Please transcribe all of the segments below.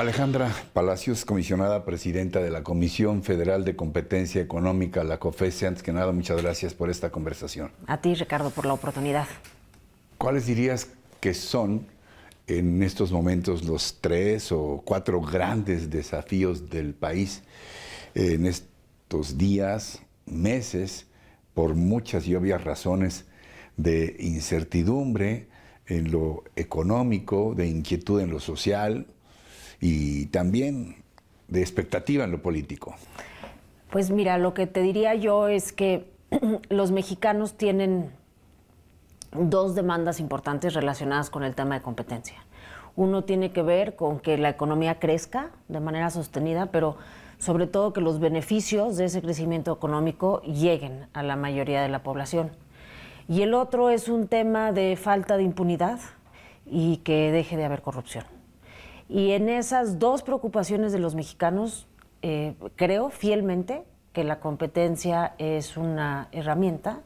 Alejandra Palacios, comisionada presidenta de la Comisión Federal de Competencia Económica, la COFESE. Antes que nada, muchas gracias por esta conversación. A ti, Ricardo, por la oportunidad. ¿Cuáles dirías que son en estos momentos los tres o cuatro grandes desafíos del país eh, en estos días, meses, por muchas y obvias razones de incertidumbre en lo económico, de inquietud en lo social? y también de expectativa en lo político? Pues mira, lo que te diría yo es que los mexicanos tienen dos demandas importantes relacionadas con el tema de competencia. Uno tiene que ver con que la economía crezca de manera sostenida, pero sobre todo que los beneficios de ese crecimiento económico lleguen a la mayoría de la población. Y el otro es un tema de falta de impunidad y que deje de haber corrupción. Y en esas dos preocupaciones de los mexicanos, eh, creo fielmente que la competencia es una herramienta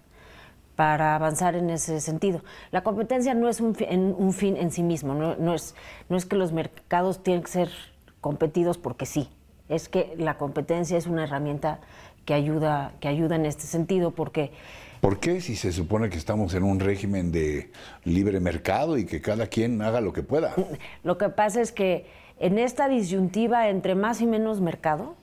para avanzar en ese sentido. La competencia no es un, fin en, un fin en sí mismo, no, es, no es que los mercados tienen que ser competidos porque sí, es que la competencia es una herramienta que ayuda, que ayuda en este sentido, porque ¿Por qué si se supone que estamos en un régimen de libre mercado y que cada quien haga lo que pueda? Lo que pasa es que en esta disyuntiva entre más y menos mercado,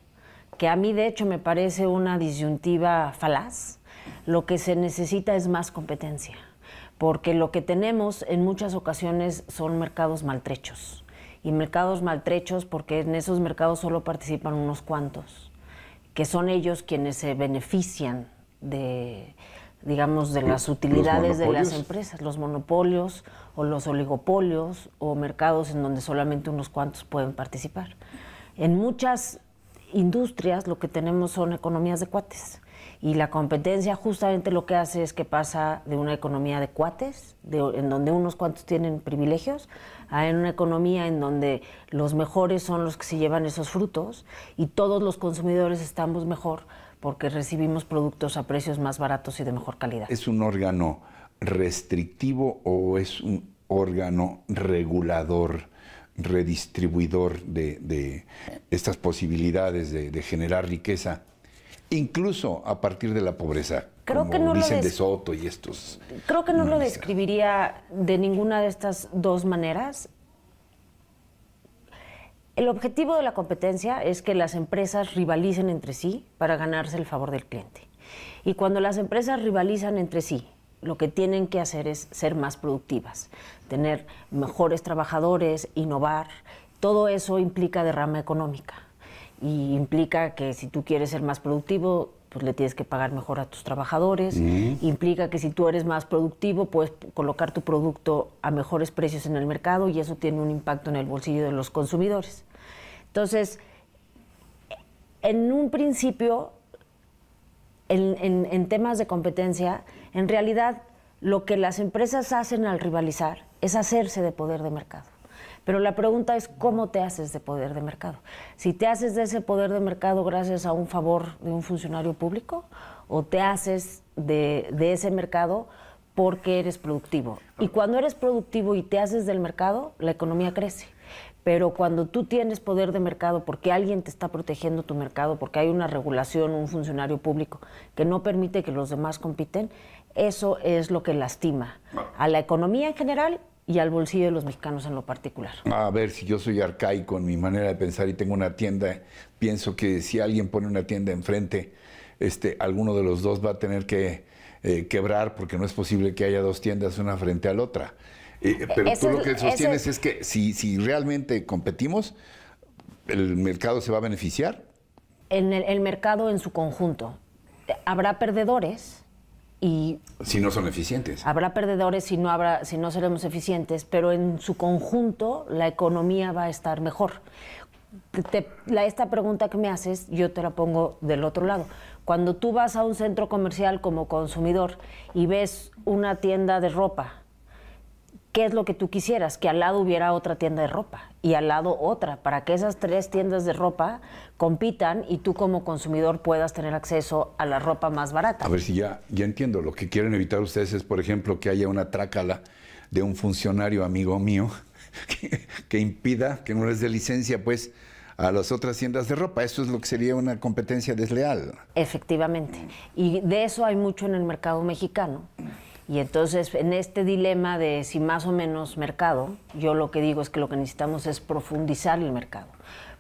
que a mí de hecho me parece una disyuntiva falaz, lo que se necesita es más competencia, porque lo que tenemos en muchas ocasiones son mercados maltrechos, y mercados maltrechos porque en esos mercados solo participan unos cuantos, que son ellos quienes se benefician de digamos, de las utilidades de las empresas, los monopolios o los oligopolios o mercados en donde solamente unos cuantos pueden participar. En muchas industrias lo que tenemos son economías de cuates y la competencia justamente lo que hace es que pasa de una economía de cuates, en donde unos cuantos tienen privilegios, a una economía en donde los mejores son los que se llevan esos frutos y todos los consumidores estamos mejor porque recibimos productos a precios más baratos y de mejor calidad. ¿Es un órgano restrictivo o es un órgano regulador? redistribuidor de, estas posibilidades de, generar riqueza, incluso a partir de la pobreza. Creo que no dicen de Soto y estos. Creo que no lo describiría de ninguna de estas dos maneras. El objetivo de la competencia es que las empresas rivalicen entre sí para ganarse el favor del cliente. Y cuando las empresas rivalizan entre sí, lo que tienen que hacer es ser más productivas, tener mejores trabajadores, innovar. Todo eso implica derrama económica y implica que si tú quieres ser más productivo, pues le tienes que pagar mejor a tus trabajadores. Mm. Implica que si tú eres más productivo, puedes colocar tu producto a mejores precios en el mercado y eso tiene un impacto en el bolsillo de los consumidores. Entonces, en un principio, en, temas de competencia, en realidad lo que las empresas hacen al rivalizar es hacerse de poder de mercado. Pero la pregunta es cómo te haces de poder de mercado. Si te haces de ese poder de mercado gracias a un favor de un funcionario público o te haces de ese mercado porque eres productivo. Y cuando eres productivo y te haces del mercado, la economía crece pero cuando tú tienes poder de mercado porque alguien te está protegiendo tu mercado, porque hay una regulación, un funcionario público que no permite que los demás compiten, eso es lo que lastima a la economía en general y al bolsillo de los mexicanos en lo particular. A ver, si yo soy arcaico en mi manera de pensar y tengo una tienda, pienso que si alguien pone una tienda enfrente, este, alguno de los dos va a tener que eh, quebrar porque no es posible que haya dos tiendas una frente a la otra. Eh, pero tú lo que sostienes es que si, realmente competimos, ¿el mercado se va a beneficiar? En el, mercado en su conjunto. Habrá perdedores, y si no son eficientes habrá perdedores si no habrá si no seremos eficientes pero en su conjunto la economía va a estar mejor la, esta pregunta que me haces yo te la pongo del otro lado cuando tú vas a un centro comercial como consumidor y ves una tienda de ropa qué es lo que tú quisieras, que al lado hubiera otra tienda de ropa y al lado otra, para que esas tres tiendas de ropa compitan y tú como consumidor puedas tener acceso a la ropa más barata. A ver si ya, ya entiendo, lo que quieren evitar ustedes es, por ejemplo, que haya una trácala de un funcionario amigo mío que, impida que no les dé licencia, pues, a las otras tiendas de ropa. Eso es lo que sería una competencia desleal. Efectivamente. Y de eso hay mucho en el mercado mexicano y entonces, en este dilema de si más o menos mercado, yo lo que digo es que lo que necesitamos es profundizar el mercado,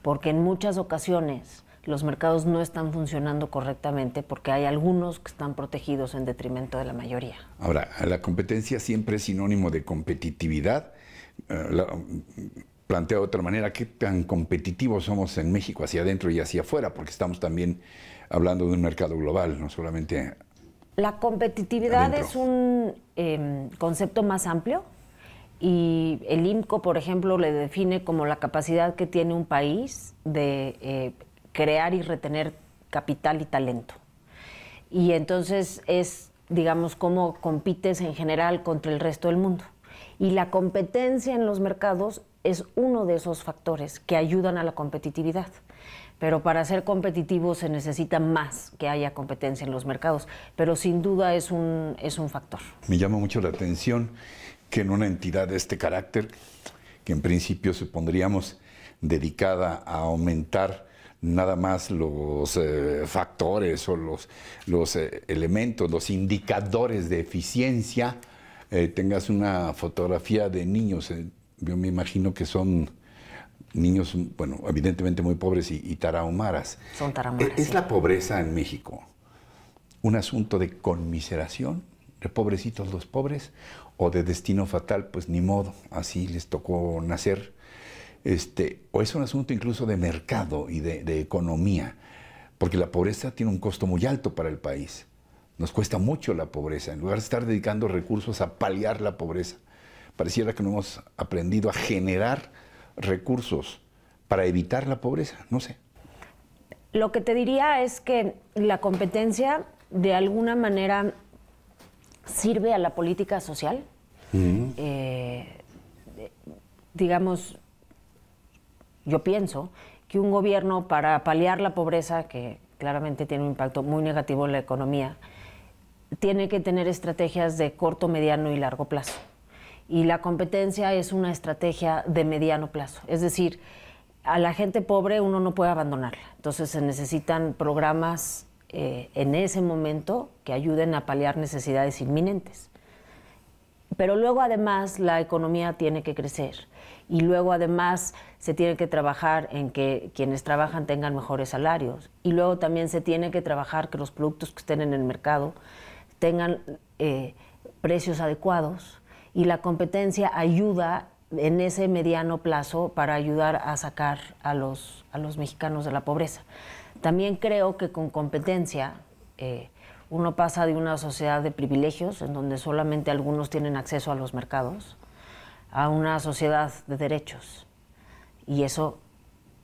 porque en muchas ocasiones los mercados no están funcionando correctamente porque hay algunos que están protegidos en detrimento de la mayoría. Ahora, la competencia siempre es sinónimo de competitividad. Eh, Plantea de otra manera, ¿qué tan competitivos somos en México hacia adentro y hacia afuera? Porque estamos también hablando de un mercado global, no solamente la competitividad es un em, concepto más amplio y el IMCO, por ejemplo, le define como la capacidad que tiene un país de eh, crear y retener capital y talento. Y entonces es, digamos, cómo compites en general contra el resto del mundo. Y la competencia en los mercados es uno de esos factores que ayudan a la competitividad pero para ser competitivo se necesita más que haya competencia en los mercados, pero sin duda es un, es un factor. Me llama mucho la atención que en una entidad de este carácter, que en principio supondríamos dedicada a aumentar nada más los eh, factores o los, los eh, elementos, los indicadores de eficiencia, eh, tengas una fotografía de niños, yo me imagino que son niños, bueno, evidentemente muy pobres y, y tarahumaras. Son e-, tarahumaras. ¿Es la pobreza en México un asunto de conmiseración, de pobrecitos los pobres, o de destino fatal, pues ni modo, así les tocó nacer? Este, ¿O es un asunto incluso de mercado y de, de economía? Porque la pobreza tiene un costo muy alto para el país. Nos cuesta mucho la pobreza, en lugar de estar dedicando recursos a paliar la pobreza. Pareciera que no hemos aprendido a generar recursos para evitar la pobreza? No sé. Lo que te diría es que la competencia de alguna manera sirve a la política social. Eh, digamos, yo pienso que un gobierno para paliar la pobreza, que claramente tiene un impacto muy negativo en la economía, tiene que tener estrategias de corto, mediano y largo plazo y la competencia es una estrategia de mediano plazo. Es decir, a la gente pobre uno no puede abandonarla. Entonces se necesitan programas eh, en ese momento que ayuden a paliar necesidades inminentes. Pero luego además la economía tiene que crecer y luego además se tiene que trabajar en que quienes trabajan tengan mejores salarios y luego también se tiene que trabajar que los productos que estén en el mercado tengan eh, precios adecuados y la competencia ayuda en ese mediano plazo para ayudar a sacar a los, a los mexicanos de la pobreza. También creo que con competencia eh, uno pasa de una sociedad de privilegios, en donde solamente algunos tienen acceso a los mercados, a una sociedad de derechos. Y eso,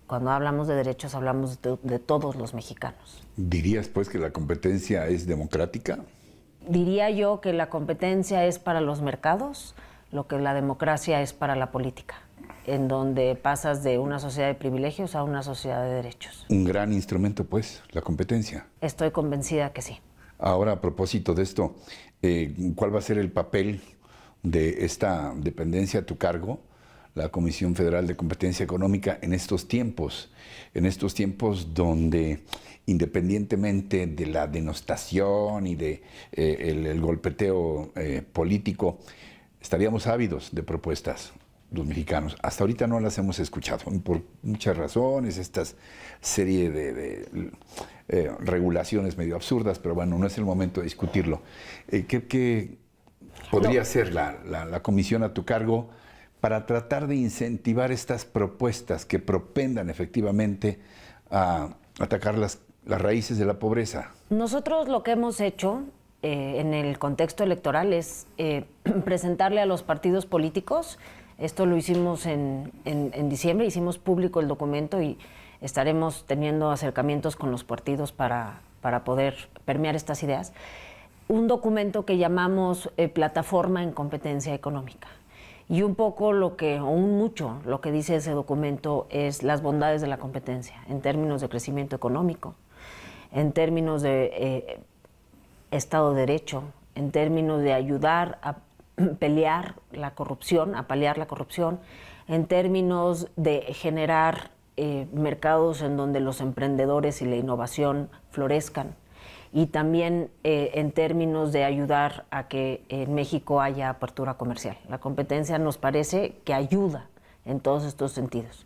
cuando hablamos de derechos, hablamos de, de todos los mexicanos. ¿Dirías pues que la competencia es democrática? diría yo que la competencia es para los mercados lo que la democracia es para la política, en donde pasas de una sociedad de privilegios a una sociedad de derechos. Un gran instrumento, pues, la competencia. Estoy convencida que sí. Ahora, a propósito de esto, eh, ¿cuál va a ser el papel de esta dependencia a tu cargo la Comisión Federal de Competencia Económica en estos tiempos, en estos tiempos donde independientemente de la denostación y de eh, el, golpeteo eh, político, estaríamos ávidos de propuestas los mexicanos. Hasta ahorita no las hemos escuchado por muchas razones, esta serie de, eh, regulaciones medio absurdas, pero bueno, no es el momento de discutirlo. ¿qué, podría hacer la comisión a tu cargo? para tratar de incentivar estas propuestas que propendan efectivamente a atacar las, raíces de la pobreza? Nosotros lo que hemos hecho eh, en el contexto electoral es eh, presentarle a los partidos políticos, esto lo hicimos en, diciembre, hicimos público el documento y estaremos teniendo acercamientos con los partidos para, poder permear estas ideas, un documento que llamamos eh, Plataforma en Competencia Económica. Y un poco lo que, o un mucho, lo que dice ese documento es las bondades de la competencia en términos de crecimiento económico, en términos de eh, Estado de Derecho, en términos de ayudar a pelear la corrupción, a paliar la corrupción, en términos de generar eh, mercados en donde los emprendedores y la innovación florezcan y también eh, en términos de ayudar a que en México haya apertura comercial. La competencia nos parece que ayuda en todos estos sentidos.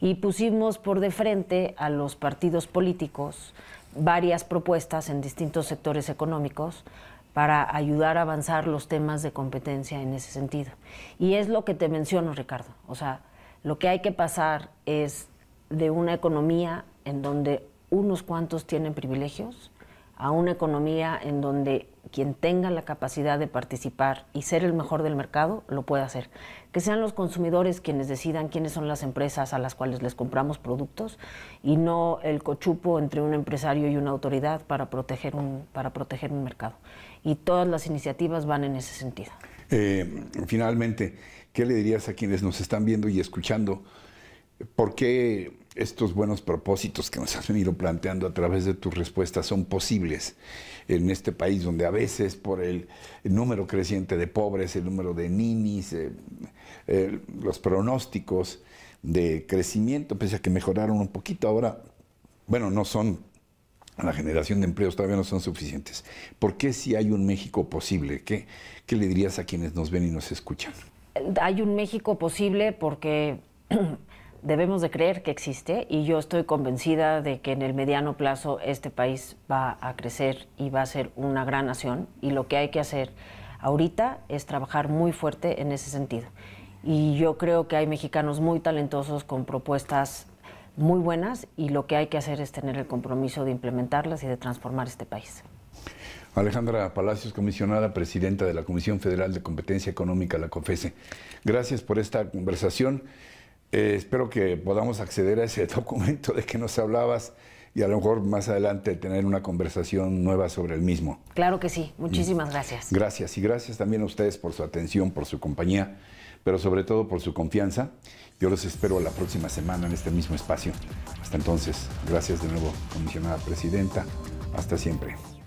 Y pusimos por de frente a los partidos políticos varias propuestas en distintos sectores económicos para ayudar a avanzar los temas de competencia en ese sentido. Y es lo que te menciono, Ricardo. O sea, lo que hay que pasar es de una economía en donde unos cuantos tienen privilegios a una economía en donde quien tenga la capacidad de participar y ser el mejor del mercado lo pueda hacer. Que sean los consumidores quienes decidan quiénes son las empresas a las cuales les compramos productos y no el cochupo entre un empresario y una autoridad para proteger un, para proteger mercado. Y todas las iniciativas van en ese sentido. Eh, finalmente, ¿qué le dirías a quienes nos están viendo y escuchando? ¿Por qué estos buenos propósitos que nos has venido planteando a través de tus respuestas son posibles en este país donde a veces por el número creciente de pobres, el número de ninis, eh, eh, los pronósticos de crecimiento, pese a que mejoraron un poquito ahora, bueno, no son, la generación de empleos todavía no son suficientes. ¿Por qué si hay un México posible? ¿Qué, qué le dirías a quienes nos ven y nos escuchan? Hay un México posible porque debemos de creer que existe y yo estoy convencida de que en el mediano plazo este país va a crecer y va a ser una gran nación y lo que hay que hacer ahorita es trabajar muy fuerte en ese sentido. Y yo creo que hay mexicanos muy talentosos con propuestas muy buenas y lo que hay que hacer es tener el compromiso de implementarlas y de transformar este país. Alejandra Palacios, comisionada presidenta de la Comisión Federal de Competencia Económica, la COFESE. Gracias por esta conversación. Eh, espero que podamos acceder a ese documento de que nos hablabas y a lo mejor más adelante tener una conversación nueva sobre el mismo. Claro que sí, muchísimas mm. gracias. Gracias y gracias también a ustedes por su atención, por su compañía, pero sobre todo por su confianza. Yo los espero la próxima semana en este mismo espacio. Hasta entonces, gracias de nuevo, comisionada presidenta. Hasta siempre.